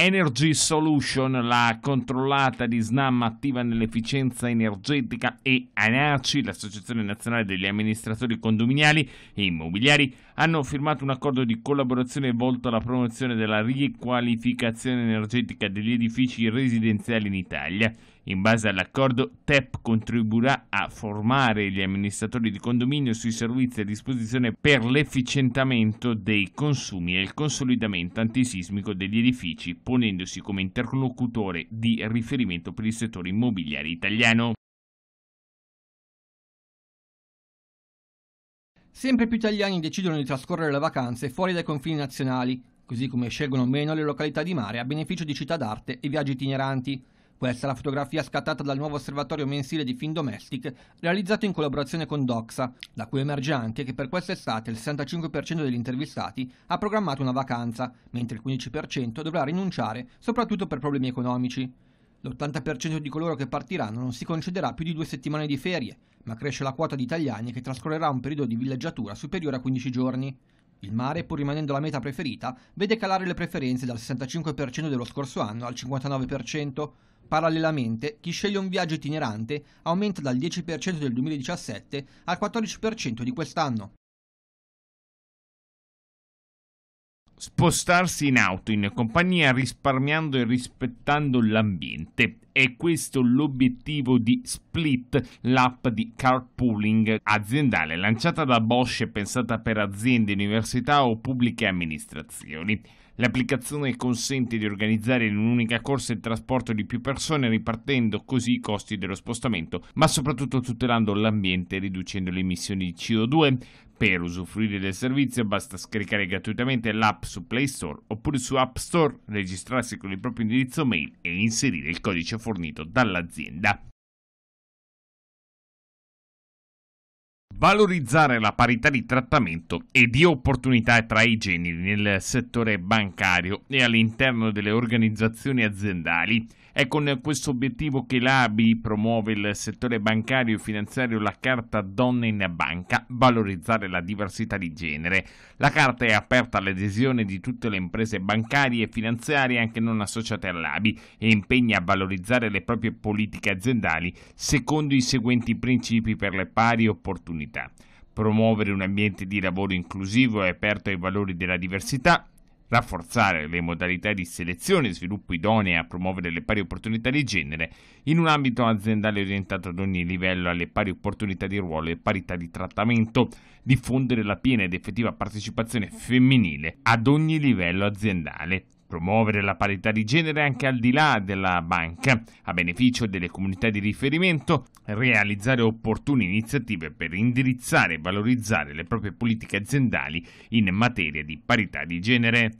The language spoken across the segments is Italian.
Energy Solution, la controllata di Snam attiva nell'efficienza energetica e ANACI, l'Associazione Nazionale degli Amministratori Condominiali e Immobiliari, hanno firmato un accordo di collaborazione volto alla promozione della riqualificazione energetica degli edifici residenziali in Italia in base all'accordo, TEP contribuirà a formare gli amministratori di condominio sui servizi a disposizione per l'efficientamento dei consumi e il consolidamento antisismico degli edifici, ponendosi come interlocutore di riferimento per il settore immobiliare italiano. Sempre più italiani decidono di trascorrere le vacanze fuori dai confini nazionali, così come scelgono meno le località di mare a beneficio di città d'arte e viaggi itineranti. Questa è la fotografia scattata dal nuovo osservatorio mensile di Domestic, realizzato in collaborazione con Doxa, da cui emerge anche che per quest'estate il 65% degli intervistati ha programmato una vacanza, mentre il 15% dovrà rinunciare, soprattutto per problemi economici. L'80% di coloro che partiranno non si concederà più di due settimane di ferie, ma cresce la quota di italiani che trascorrerà un periodo di villeggiatura superiore a 15 giorni. Il mare, pur rimanendo la meta preferita, vede calare le preferenze dal 65% dello scorso anno al 59%. Parallelamente, chi sceglie un viaggio itinerante aumenta dal 10% del 2017 al 14% di quest'anno. Spostarsi in auto in compagnia risparmiando e rispettando l'ambiente è questo l'obiettivo di Split, l'app di carpooling aziendale lanciata da Bosch e pensata per aziende, università o pubbliche amministrazioni. L'applicazione consente di organizzare in un'unica corsa il trasporto di più persone ripartendo così i costi dello spostamento, ma soprattutto tutelando l'ambiente e riducendo le emissioni di CO2. Per usufruire del servizio basta scaricare gratuitamente l'app su Play Store oppure su App Store, registrarsi con il proprio indirizzo mail e inserire il codice fornito dall'azienda. valorizzare la parità di trattamento e di opportunità tra i generi nel settore bancario e all'interno delle organizzazioni aziendali. È con questo obiettivo che l'ABI promuove il settore bancario e finanziario la carta Donne in Banca, valorizzare la diversità di genere. La carta è aperta all'adesione di tutte le imprese bancarie e finanziarie anche non associate all'ABI e impegna a valorizzare le proprie politiche aziendali secondo i seguenti principi per le pari opportunità comunità, promuovere un ambiente di lavoro inclusivo e aperto ai valori della diversità, rafforzare le modalità di selezione e sviluppo idonee a promuovere le pari opportunità di genere in un ambito aziendale orientato ad ogni livello alle pari opportunità di ruolo e parità di trattamento, diffondere la piena ed effettiva partecipazione femminile ad ogni livello aziendale promuovere la parità di genere anche al di là della banca, a beneficio delle comunità di riferimento, realizzare opportune iniziative per indirizzare e valorizzare le proprie politiche aziendali in materia di parità di genere.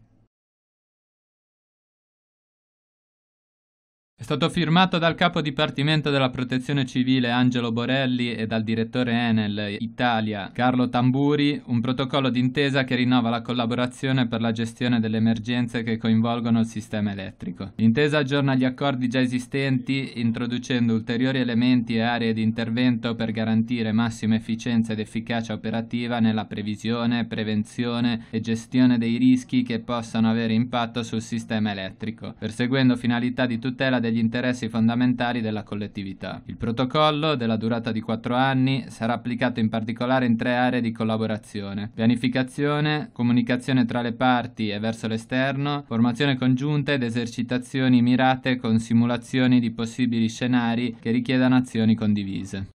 È stato firmato dal capo dipartimento della protezione civile Angelo Borelli e dal direttore Enel Italia Carlo Tamburi un protocollo d'intesa che rinnova la collaborazione per la gestione delle emergenze che coinvolgono il sistema elettrico. L'intesa aggiorna gli accordi già esistenti introducendo ulteriori elementi e aree di intervento per garantire massima efficienza ed efficacia operativa nella previsione, prevenzione e gestione dei rischi che possano avere impatto sul sistema elettrico, perseguendo finalità di tutela del degli interessi fondamentali della collettività. Il protocollo, della durata di quattro anni, sarà applicato in particolare in tre aree di collaborazione: pianificazione, comunicazione tra le parti e verso l'esterno, formazione congiunta ed esercitazioni mirate con simulazioni di possibili scenari che richiedano azioni condivise.